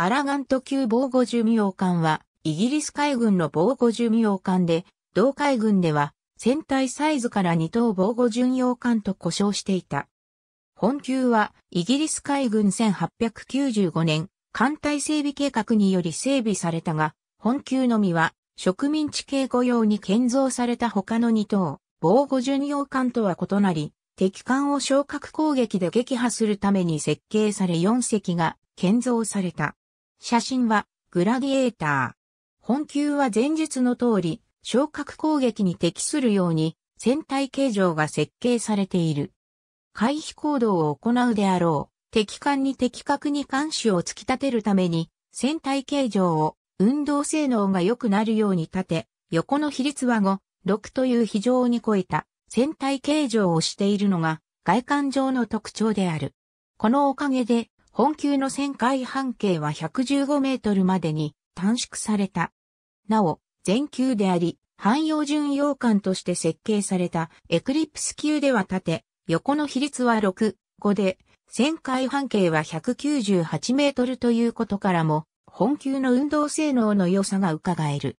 アラガント級防護寿命艦は、イギリス海軍の防護寿命艦で、同海軍では、船体サイズから2等防護巡洋艦と呼称していた。本級は、イギリス海軍1895年、艦隊整備計画により整備されたが、本級のみは、植民地警護用に建造された他の2等、防護巡洋艦とは異なり、敵艦を昇格攻撃で撃破するために設計され4隻が建造された。写真は、グラディエーター。本級は前述の通り、昇格攻撃に適するように、船体形状が設計されている。回避行動を行うであろう。敵艦に的確に監視を突き立てるために、船体形状を運動性能が良くなるように立て、横の比率は5、6という非常に超えた船体形状をしているのが外観上の特徴である。このおかげで本級の旋回半径は115メートルまでに短縮された。なお、全球であり、汎用巡洋艦として設計されたエクリプス級では縦、横の比率は6、5で、旋回半径は198メートルということからも、本級の運動性能の良さが伺える。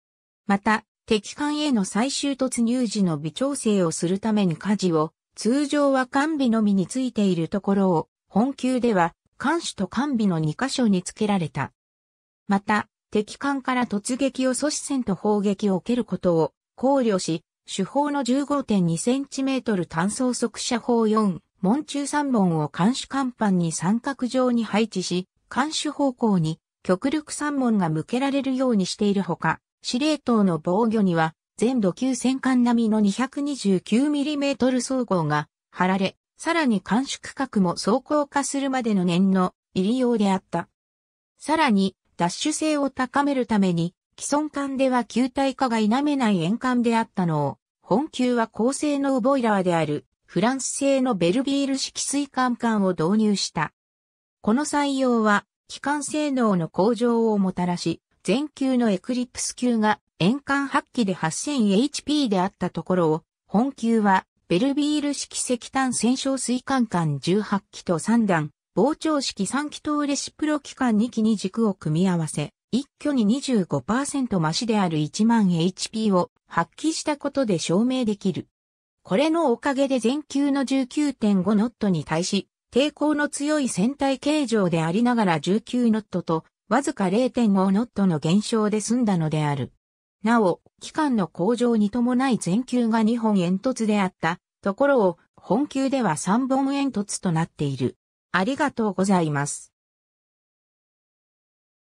また、敵艦への最終突入時の微調整をするために舵を、通常は完備のみについているところを、本級では艦首と艦尾の2箇所に付けられた。また、敵艦から突撃を阻止んと砲撃を受けることを考慮し、主砲の 15.2cm 単装速射砲4、門中3本を艦首艦板に三角状に配置し、艦首方向に極力3門が向けられるようにしているほか、司令塔の防御には全土級戦艦並みの 229mm 総合が貼られ、さらに監視区画も走行化するまでの念の入り用であった。さらに、ダッシュ性を高めるために、既存艦では球体化が否めない円艦であったのを、本級は高性能ボイラーである、フランス製のベルビール式水管艦を導入した。この採用は、機関性能の向上をもたらし、全球のエクリプス級が円艦8機で 8000HP であったところを、本級はベルビール式石炭戦勝水管管18機と3段、膨張式3気筒レシプロ機関2機に軸を組み合わせ、一挙に25%増しである1万 HP を発揮したことで証明できる。これのおかげで全球の19.5ノットに対し、抵抗の強い船体形状でありながら19ノットと、わずか0.5ノットの減少で済んだのである。なお、期間の向上に伴い全球が2本煙突であったところを、本球では3本煙突となっている。ありがとうございます。